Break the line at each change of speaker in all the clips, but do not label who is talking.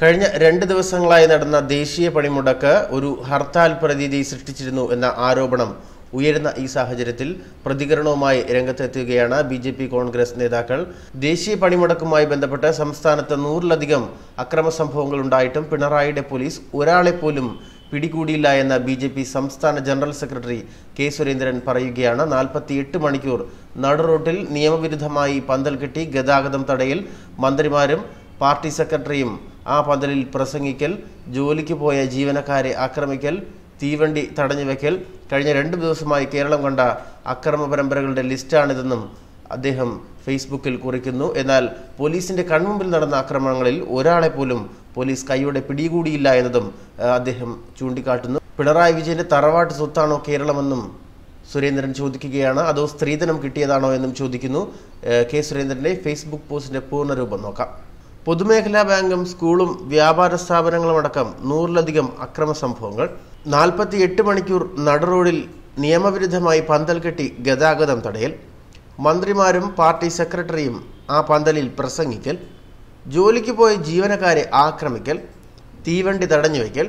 കഴിഞ്ഞ രണ്ട് ദിവസങ്ങളായി നടന്ന ദേശീയ പണിമുടക്ക് ഒരു ഹർത്താൽ പ്രതീതി സൃഷ്ടിച്ചിരുന്നു എന്ന ആരോപണം ഉയരുന്ന ഈ സാഹചര്യത്തിൽ പ്രതികരണവുമായി രംഗത്തെത്തുകയാണ് ബി ജെ പി കോൺഗ്രസ് നേതാക്കൾ ദേശീയ പണിമുടക്കുമായി ബന്ധപ്പെട്ട് സംസ്ഥാനത്ത് നൂറിലധികം അക്രമ സംഭവങ്ങൾ ഉണ്ടായിട്ടും പിണറായിയുടെ പോലീസ് ഒരാളെ പോലും പിടികൂടിയില്ല എന്ന ബി ജെ പി സംസ്ഥാന ജനറൽ സെക്രട്ടറി കെ സുരേന്ദ്രൻ പറയുകയാണ് നാൽപ്പത്തിയെട്ട് മണിക്കൂർ നടുറോട്ടിൽ നിയമവിരുദ്ധമായി പന്തൽ കെട്ടി ഗതാഗതം തടയൽ മന്ത്രിമാരും പാർട്ടി സെക്രട്ടറിയും ആ പന്തലിൽ പ്രസംഗിക്കൽ ജോലിക്ക് പോയ ജീവനക്കാരെ ആക്രമിക്കൽ തീവണ്ടി തടഞ്ഞു വെക്കൽ കഴിഞ്ഞ രണ്ട് ദിവസമായി കേരളം കണ്ട അക്രമ പരമ്പരകളുടെ ലിസ്റ്റാണിതെന്നും അദ്ദേഹം ഫേസ്ബുക്കിൽ കുറിക്കുന്നു എന്നാൽ പോലീസിന്റെ കൺമുമ്പിൽ നടന്ന ആക്രമണങ്ങളിൽ ഒരാളെ പോലും പോലീസ് കൈയോടെ പിടികൂടിയില്ല എന്നതും അദ്ദേഹം ചൂണ്ടിക്കാട്ടുന്നു പിണറായി വിജയന്റെ തറവാട്ട് സ്വത്താണോ കേരളമെന്നും സുരേന്ദ്രൻ ചോദിക്കുകയാണ് അതോ സ്ത്രീധനം കിട്ടിയതാണോ എന്നും ചോദിക്കുന്നു കെ സുരേന്ദ്രന്റെ ഫേസ്ബുക്ക് പോസ്റ്റിന്റെ പൂർണ്ണരൂപം നോക്കാം പൊതുമേഖലാ ബാങ്കും സ്കൂളും വ്യാപാര സ്ഥാപനങ്ങളും അടക്കം നൂറിലധികം അക്രമ സംഭവങ്ങൾ നാൽപ്പത്തിയെട്ട് മണിക്കൂർ നടുറോഡിൽ നിയമവിരുദ്ധമായി പന്തൽ കെട്ടി ഗതാഗതം തടയൽ മന്ത്രിമാരും പാർട്ടി സെക്രട്ടറിയും ആ പന്തലിൽ പ്രസംഗിക്കൽ ജോലിക്ക് പോയ ജീവനക്കാരെ ആക്രമിക്കൽ തീവണ്ടി തടഞ്ഞുവെക്കൽ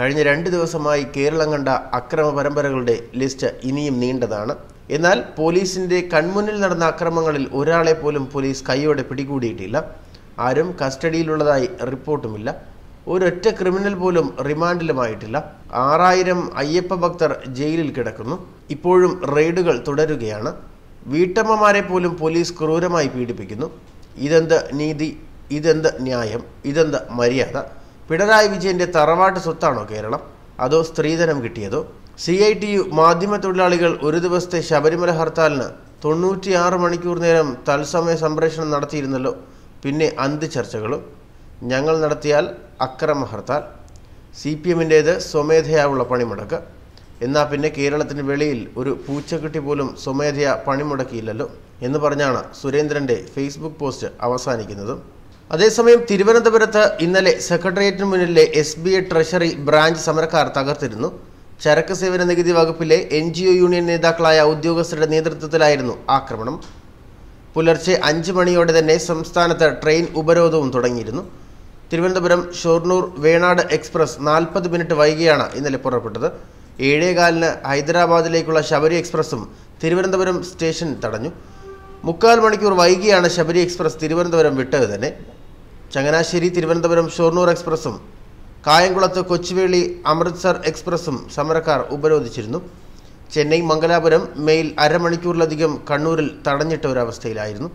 കഴിഞ്ഞ രണ്ട് ദിവസമായി കേരളം കണ്ട അക്രമ പരമ്പരകളുടെ ലിസ്റ്റ് ഇനിയും നീണ്ടതാണ് എന്നാൽ പോലീസിന്റെ കൺമുന്നിൽ നടന്ന അക്രമങ്ങളിൽ ഒരാളെ പോലും പോലീസ് കൈയോടെ പിടികൂടിയിട്ടില്ല ആരും കസ്റ്റഡിയിലുള്ളതായി റിപ്പോർട്ടുമില്ല ഒരൊറ്റ ക്രിമിനൽ പോലും റിമാൻഡിലുമായിട്ടില്ല ആറായിരം അയ്യപ്പ ഭക്തർ ജയിലിൽ കിടക്കുന്നു ഇപ്പോഴും റെയ്ഡുകൾ തുടരുകയാണ് വീട്ടമ്മമാരെ പോലും പോലീസ് ക്രൂരമായി പീഡിപ്പിക്കുന്നു ഇതെന്ത് നീതി ഇതെന്ത് ന്യായം ഇതെന്ത് മര്യാദ പിണറായി വിജയന്റെ തറവാട്ട് സ്വത്താണോ കേരളം അതോ സ്ത്രീധനം കിട്ടിയതോ സി ഐ ടി യു തൊഴിലാളികൾ ഒരു ദിവസത്തെ ശബരിമല ഹർത്താലിന് തൊണ്ണൂറ്റിയാറ് മണിക്കൂർ നേരം തത്സമയ സംപ്രേഷണം നടത്തിയിരുന്നല്ലോ പിന്നെ അന്ത് ചർച്ചകളും ഞങ്ങൾ നടത്തിയാൽ അക്രമ ഹർത്താൽ സി പി എമ്മിൻ്റേത് സ്വമേധയാവുള്ള പണിമുടക്ക് എന്നാൽ പിന്നെ കേരളത്തിന് വെളിയിൽ ഒരു പൂച്ചക്കുട്ടി പോലും സ്വമേധയാ പണിമുടക്കിയില്ലല്ലോ എന്ന് പറഞ്ഞാണ് സുരേന്ദ്രൻ്റെ ഫേസ്ബുക്ക് പോസ്റ്റ് അവസാനിക്കുന്നതും അതേസമയം തിരുവനന്തപുരത്ത് ഇന്നലെ സെക്രട്ടേറിയറ്റിന് മുന്നിലെ S B I treasury branch സമരക്കാർ തകർത്തിരുന്നു ചരക്ക് സേവന നികുതി വകുപ്പിലെ എൻ യൂണിയൻ നേതാക്കളായ ഉദ്യോഗസ്ഥരുടെ നേതൃത്വത്തിലായിരുന്നു ആക്രമണം പുലർച്ചെ അഞ്ച് മണിയോടെ തന്നെ സംസ്ഥാനത്ത് ട്രെയിൻ ഉപരോധവും തുടങ്ങിയിരുന്നു തിരുവനന്തപുരം ഷൊർണൂർ വേണാട് എക്സ്പ്രസ് നാൽപ്പത് മിനിറ്റ് വൈകിയാണ് ഇന്നലെ പുറപ്പെട്ടത് ഏഴേകാലിന് ഹൈദരാബാദിലേക്കുള്ള ശബരി എക്സ്പ്രസും തിരുവനന്തപുരം സ്റ്റേഷൻ തടഞ്ഞു മുക്കാൽ മണിക്കൂർ വൈകിയാണ് ശബരി എക്സ്പ്രസ് തിരുവനന്തപുരം വിട്ടത് തന്നെ ചങ്ങനാശ്ശേരി തിരുവനന്തപുരം ഷൊർണൂർ എക്സ്പ്രസും കായംകുളത്ത് കൊച്ചുവേളി അമൃത്സർ എക്സ്പ്രസും സമരക്കാർ ഉപരോധിച്ചിരുന്നു ചെന്നൈ മംഗലാപുരം മെയിൽ അരമണിക്കൂറിലധികം കണ്ണൂരിൽ തടഞ്ഞിട്ട ഒരവസ്ഥയിലായിരുന്നു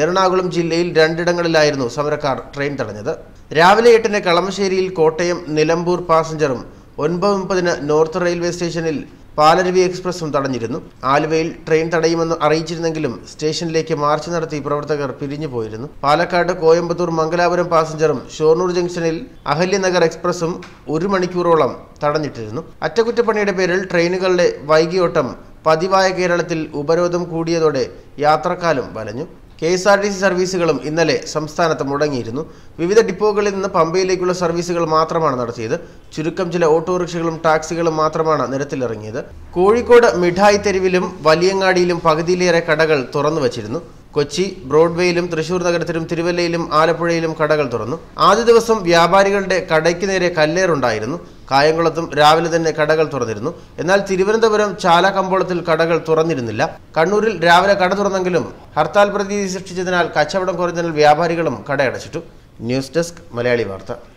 എറണാകുളം ജില്ലയിൽ രണ്ടിടങ്ങളിലായിരുന്നു സമരക്കാർ ട്രെയിൻ തടഞ്ഞത് രാവിലെ എട്ടിന് കളമശ്ശേരിയിൽ കോട്ടയം നിലമ്പൂർ പാസഞ്ചറും ഒൻപത് മുപ്പതിന് നോർത്ത് റെയിൽവേ സ്റ്റേഷനിൽ പാലരുവി എക്സ്പ്രസും തടഞ്ഞിരുന്നു ആലുവയിൽ ട്രെയിൻ തടയുമെന്ന് അറിയിച്ചിരുന്നെങ്കിലും സ്റ്റേഷനിലേക്ക് മാർച്ച് നടത്തി പ്രവർത്തകർ പിരിഞ്ഞു പോയിരുന്നു പാലക്കാട് കോയമ്പത്തൂർ മംഗലാപുരം പാസഞ്ചറും ഷോർണൂർ ജംഗ്ഷനിൽ അഹല്യനഗർ എക്സ്പ്രസും ഒരു മണിക്കൂറോളം തടഞ്ഞിട്ടിരുന്നു അറ്റകുറ്റപ്പണിയുടെ പേരിൽ ട്രെയിനുകളുടെ വൈകിയോട്ടം പതിവായ കേരളത്തിൽ ഉപരോധം കൂടിയതോടെ യാത്രക്കാലം വലഞ്ഞു K S R T C സർവീസുകളും ഇന്നലെ സംസ്ഥാനത്ത് മുടങ്ങിയിരുന്നു വിവിധ ഡിപ്പോകളിൽ നിന്ന് പമ്പയിലേക്കുള്ള സർവീസുകൾ മാത്രമാണ് നടത്തിയത് ചുരുക്കം ചില ഓട്ടോറിക്ഷകളും ടാക്സികളും മാത്രമാണ് നിരത്തിലിറങ്ങിയത് കോഴിക്കോട് മിഠായി തെരുവിലും വലിയങ്ങാടിയിലും പകുതിയിലേറെ കടകൾ തുറന്നു വച്ചിരുന്നു കൊച്ചി ബ്രോഡ്വേയിലും തൃശൂർ നഗരത്തിലും തിരുവല്ലയിലും ആലപ്പുഴയിലും കടകൾ തുറന്നു ആദ്യ ദിവസം വ്യാപാരികളുടെ കടയ്ക്ക് നേരെ കല്ലേറുണ്ടായിരുന്നു കായംകുളത്തും രാവിലെ തന്നെ കടകൾ തുറന്നിരുന്നു എന്നാൽ തിരുവനന്തപുരം ചാല കമ്പോളത്തിൽ കടകൾ തുറന്നിരുന്നില്ല കണ്ണൂരിൽ രാവിലെ കട തുറന്നെങ്കിലും ഹർത്താൽ പ്രതീതി സൃഷ്ടിച്ചതിനാൽ കച്ചവടം കുറഞ്ഞതിനാൽ വ്യാപാരികളും കടയടച്ചിട്ടു ന്യൂസ് ഡെസ്ക് മലയാളി വാർത്ത